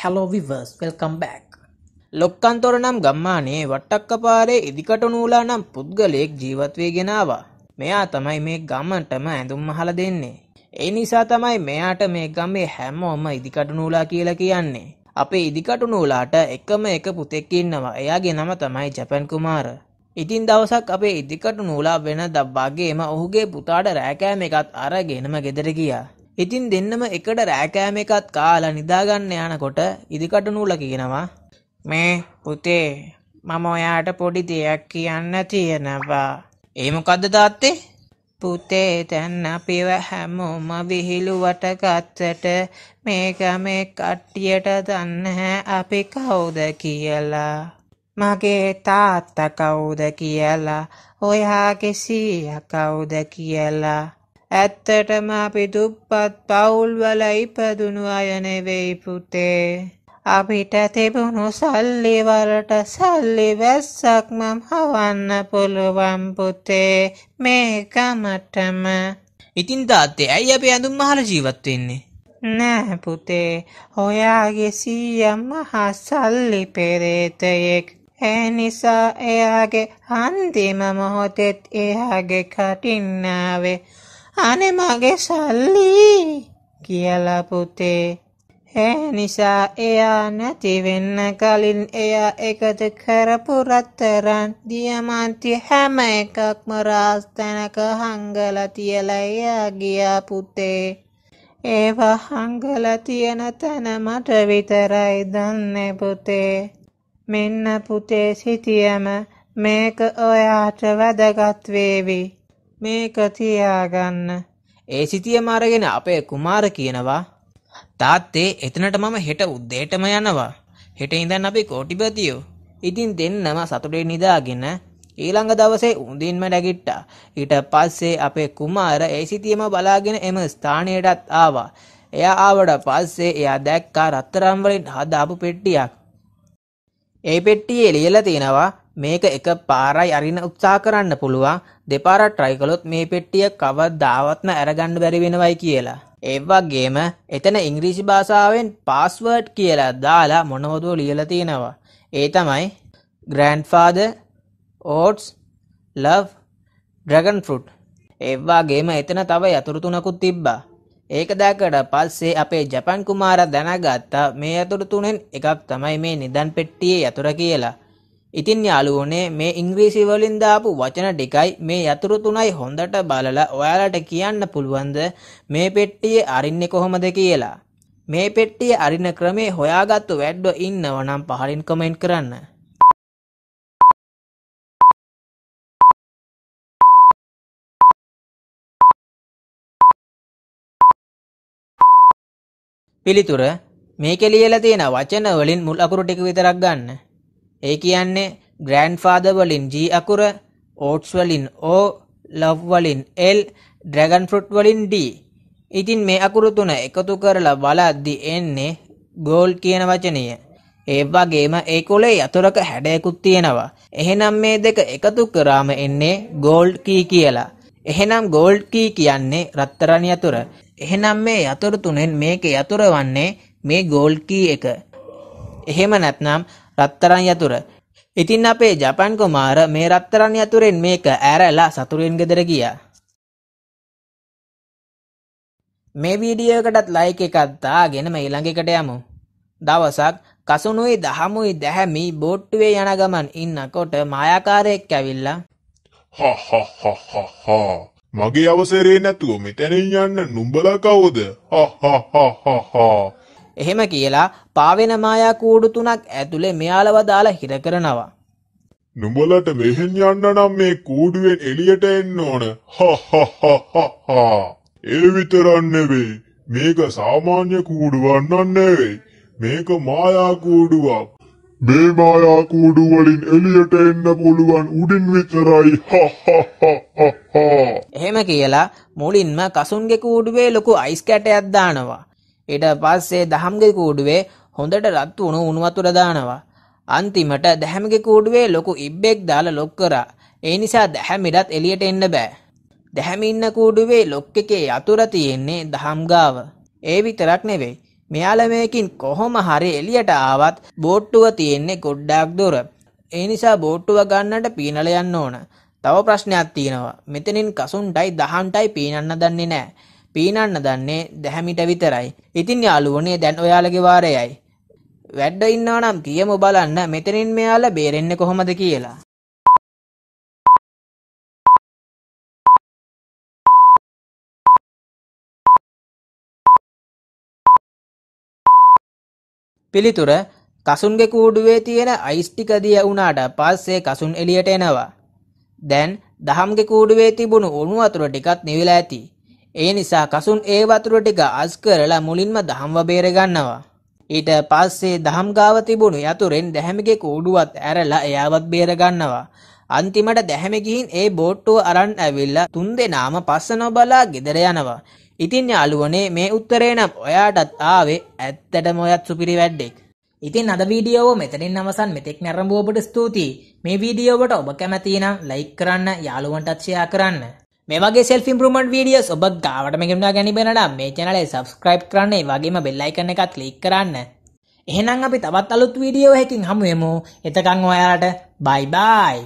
Hello viewers welcome back ලොක්කන්තොර නම් ගම්මානයේ වට්ටක්ක පාරේ ඉදිකට නූලා නම් පුද්ගලයෙක් ජීවත්වය ගෙනවා මෙයා තමයි මේ ගමන්ටම ඇඳුම් මහල දෙන්නේ ඒ නිසා තමයි මෙයාට මේ ගමේ හැමෝම ඉදිකට නූලා කියලා කියන්නේ අපේ ඉදිකටු නූලාට එකම එක පුතෙක් ඉන්නවා එයාගේ නම තමයි ජැපන් කුමාර. ඉතින් දවසක් අපේ ඉදිකටු නූලා වෙන දබ්බාගේම ඔහුගේ පුතාට රෑකෑම එකත් අරගෙනම ගෙදර ගියා. ඉතින් දෙන්නම එකට රෑකෑම එකත් කාලා නිදාගන්න යනකොට ඉදිකට නූල කියනවා මේ පුතේ මම ඔයාට පොඩි දෙයක් කියන්න තියෙනවා ඒ මොකද්ද තාත්තේ පුතේ දැන් අපිව හැමෝම විහිළුවට ගත්තට මේක මේ කට්ටියට දන්නේ අපි කවුද කියලා මගේ තාත්තා කවුද කියලා ඔයාගේ සීයා කවුද කියලා ඇත්තටම අපි දුප්පත් පවුල්වල ඉපදුණු අය නෙවෙයි පුතේ. අපිට තිබුණු සල්ලි වලට සල්ලි වැස්සක් මම හවන්න පුළුවන් පුතේ මේකමටම. ඉතින් තාත්තේ ඇයි අපි ඇඳුම් මහල ජීවත් වෙන්නේ? නෑ පුතේ ඔයාගේ සීයම් මහා සල්ලි පෙරේතයෙක් ඒ නිසා එයාගේ අන්තිම මොහොතෙත් එයාගේ කටින්නාවේ අනේ මගේ සල්ලි කියලා පුතේ. ඒ නිසා එයා නැති වෙන්න කලින් එයා එකද කරපු රත්තරන් දියමන්ති හැම එකක්ම රාස්තැනක හංගලා තියලා එයා ගියා පුතේ. ඒවා හංගලා තියෙන තැන මට විතරයි දන්නේ පුතේ. මෙන්න පුතේ සිටියම මේක ඔයාට වැදගත් වේවි. මේක තියාගන්න. ඒ සිතියම අරගෙන අපේ කුමාර කියනවා තාත්තේ එතනට මම හෙට උද්දේටම යනවා. හෙට ඉඳන් අපි කෝටිපතියෝ. ඉතින් දෙන්නම සතුටේ නිදාගෙන ඊළඟ දවසේ උඳින්ම නැගිට්ටා. ඊට පස්සේ අපේ කුමාර ඒ සිතියම බලාගෙන එම ස්ථානයටත් ආවා. එයා ආවට පස්සේ එයා දැක්කා රත්තරන් වලින් හදාපු පෙට්ටියක්. ඒ පෙට්ටියේ ලියලා තිනවා මේක එක පාරයි අරින්න උත්සා කරන්න පුළුවන් දෙපාර ට්‍රයි කළොත් මේ පෙට්ටිය කවදාවත්ම ඇරගන්න බැරි වෙනවයි කියලා. ඒ වගේම එතන ඉංග්‍රීසි භාෂාවෙන් පාස්වර්ඩ් කියලා දාලා මොනවදෝ ලියලා තියෙනවා. ඒ තමයි grandfather oats love dragon fruit. ඒ වගේම එතන තව යතුරු තුනකුත් තිබ්බා. ඒක දැකට පස්සේ අපේ ජපන් කුමාරා දැනගත්තා මේ යතුරු තුනෙන් එකක් තමයි මේ නිදන් පෙට්ටියේ යතුර කියලා. ඉතින් යාළුවනේ මේ ඉංග්‍රීසි වලින් දාපු වචන ටිකයි මේ යතුරු තුනයි හොඳට බලලා ඔයාලට කියන්න පුළුවන්ද මේ පෙට්ටියේ අරින්නේ කොහොමද කියලා. මේ පෙට්ටිය අරින ක්‍රමේ හොයාගත්තු වැඩ්ඩෝ ඉන්නව නම් පහලින් කමෙන්ට් කරන්න. පිළිතුර මේකේ ලියලා තියෙන වචන වලින් මුල් අකුරු ටික විතරක් ගන්න. ඒ කියන්නේ ග්‍රෑන්ෆාද වලින් G අකුර ඕට්ස් වලින් O ලව් වලින් L ඩ්‍රැගන් ෆෘට් වලින් D ඉතින් මේ අකුරු තුන එකතු කරලා බලද්දි එන්නේ ගෝල් කියන වචනය ඒ වගේම ඒ කොලේ යතුරක හැඩයකුත් තියෙනවා එහෙනම් මේ දෙක එකතු කරාම එන්නේ ගෝල්ඩ් කී කියලා එහෙනම් ගෝල්ඩ් කී කියන්නේ රත්තරන් යතුර එහෙනම් මේ යතුරු තුනෙන් මේක යතුර වන්නේ මේ ගෝල්ඩ් කී එක එහෙම නැත්නම් රත්තරන් යතුර. ඉතින් අපේ ජපන් කුමාර මේ රත්තරන් යතුරෙන් මේක ඇරලා සතුරෙන් ගෙදර ගියා. මේ වීඩියෝ එකටත් ලයික් එකක් දාගෙන මේ ඊළඟ එකට යමු. දවසක් කසුණුයි දහමුයි දැහැමි බෝට්ටුවේ යන ගමන් ඉන්නකොට මායාකාරයෙක් ඇවිල්ලා හහහහහ මගේ අවසරේ නැතුව මෙතැනින් යන්න නුඹලා කවුද? හහහහහ එහෙම කියලා පාවෙන මායා කූඩු තුනක් ඇතුළේ මෙයාලව දාලා හිර කරනවා. නුඹලට මෙහෙන් යන්න නම් මේ කූඩුවෙන් එළියට එන්න ඕන. හහහහහා. ඒ විතරක් නෙවෙයි. මේක සාමාන්‍ය කූඩුවක් නෙවෙයි. මේක මායා කූඩුවක්. මේ මායා කූඩු වලින් එළියට එන්න පුළුවන් උඩින් විතරයි එහෙම කියලා මුලින්ම කසුන්ගේ කූඩුවේ ලොකු අයිස් කැටයක් දානවා ඊට පස්සේ දහම්ගේ කූඩුවේ හොඳට රත් වුණු උණු වතුර දානවා. අන්තිමට දැහැමගේ කූඩුවේ ලොකු ඉබ්බෙක් දාලා ලොක් කරා. ඒ නිසා දැහැමිටත් එළියට එන්න බෑ. දැහැමි ඉන්න කූඩුවේ ලොක් එකේ යතුර තියෙන්නේ දහම් ගාව. ඒ විතරක් නෙවෙයි. මෙයාල මේකින් කොහොම හරි එළියට ආවත් බෝට්ටුව තියෙන්නේ ගොඩ්ඩාක් දුර. ඒ නිසා බෝට්ටුව ගන්නට පීනල යන්න ඕන. තව ප්‍රශ්නයක් තියෙනවා. මෙතනින් කසුන්ටයි දහන්ටයි පීනන්න දන්නේ නැහැ. පීනන්න දන්නේ දැහැමිට විතරයි. ඉතින් යාළුවනේ දැන් ඔයාලගේ වාරයයි. වැඩ ඉන්නවා නම් කියමු බලන්න මෙතනින් මෙයාලා බේරෙන්නේ කොහොමද කියලා. පිළිතුර කසුන්ගේ කූඩුවේ තියෙන අයිස් ටික දිය වුණාට පස්සේ කසුන් එළියට එනවා. දැන් දහම්ගේ කූඩුවේ තිබුණු උණු වතුර ටිකත් නිවිලා ඇති. ඒ නිසා කසුන් ඒ වතුර ටික අස් කරලා මුලින්ම දහම්ව බේරගන්නවා. ඊට පස්සේ දහම් ගාව තිබුණු යතුරෙන් දැහැමිගේ කූඩුවත් ඇරලා එයාවත් බේරගන්නවා. අන්තිමට දැහැමි ගිහින් ඒ බෝට්ටුව අරන් ඇවිල්ලා තුන්දෙනාම පස්ස නොබලා ගෙදර යනවා. ඉතින් යාළුවනේ මේ උත්තරේ නම් ඔයාටත් ආවේ ඇත්තටම ඔයත් සුපිරි වැඩෙක්. ඉතින් අද වීඩියෝව මෙතනින් අවසන් මෙතෙක් නැරඹුවබට ස්තුතියි. මේ වීඩියෝවට ඔබ කැමති නම් ලයික් කරන්න, යාළුවන්ටත් ෂෙයා කරන්න. මේගේ සෙල් ඉම්පරමට වීඩියස් ඔබ ගාවට මෙගෙනා ගැනිබෙනට මේ චනලේ සබස්ක්‍රයිප් කරන්නේ වගේම බෙල්ලයිකන්න එකත් ලික් කරන්න එහෙනම් අපි තවත් අලුත් වීඩියෝ හැකින් හමුුවමු එතකං ඔයාලට බයිබායි